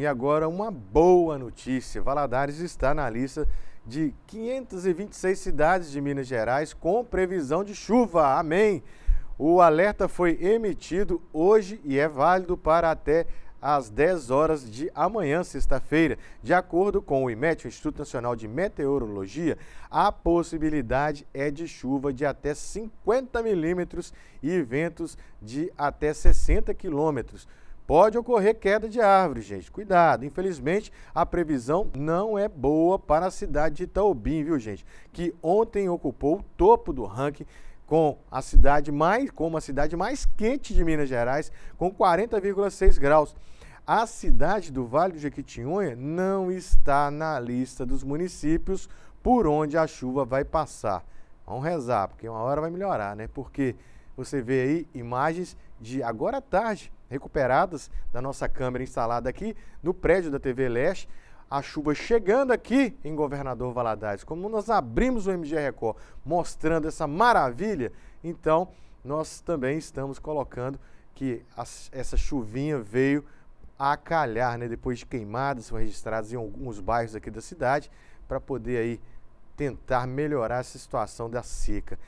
E agora uma boa notícia: Valadares está na lista de 526 cidades de Minas Gerais com previsão de chuva. Amém! O alerta foi emitido hoje e é válido para até às 10 horas de amanhã, sexta-feira. De acordo com o IMET, o Instituto Nacional de Meteorologia, a possibilidade é de chuva de até 50 milímetros e ventos de até 60 quilômetros. Pode ocorrer queda de árvores, gente. Cuidado. Infelizmente, a previsão não é boa para a cidade de Itaubim, viu, gente? Que ontem ocupou o topo do ranking com a cidade mais, como a cidade mais quente de Minas Gerais, com 40,6 graus. A cidade do Vale do Jequitinhonha não está na lista dos municípios por onde a chuva vai passar. Vamos rezar, porque uma hora vai melhorar, né? Porque você vê aí imagens de agora à tarde, recuperadas da nossa câmera instalada aqui no prédio da TV Leste. A chuva chegando aqui em Governador Valadares. Como nós abrimos o MG Record mostrando essa maravilha, então nós também estamos colocando que essa chuvinha veio a calhar, né? Depois de queimadas são registradas em alguns bairros aqui da cidade, para poder aí tentar melhorar essa situação da seca.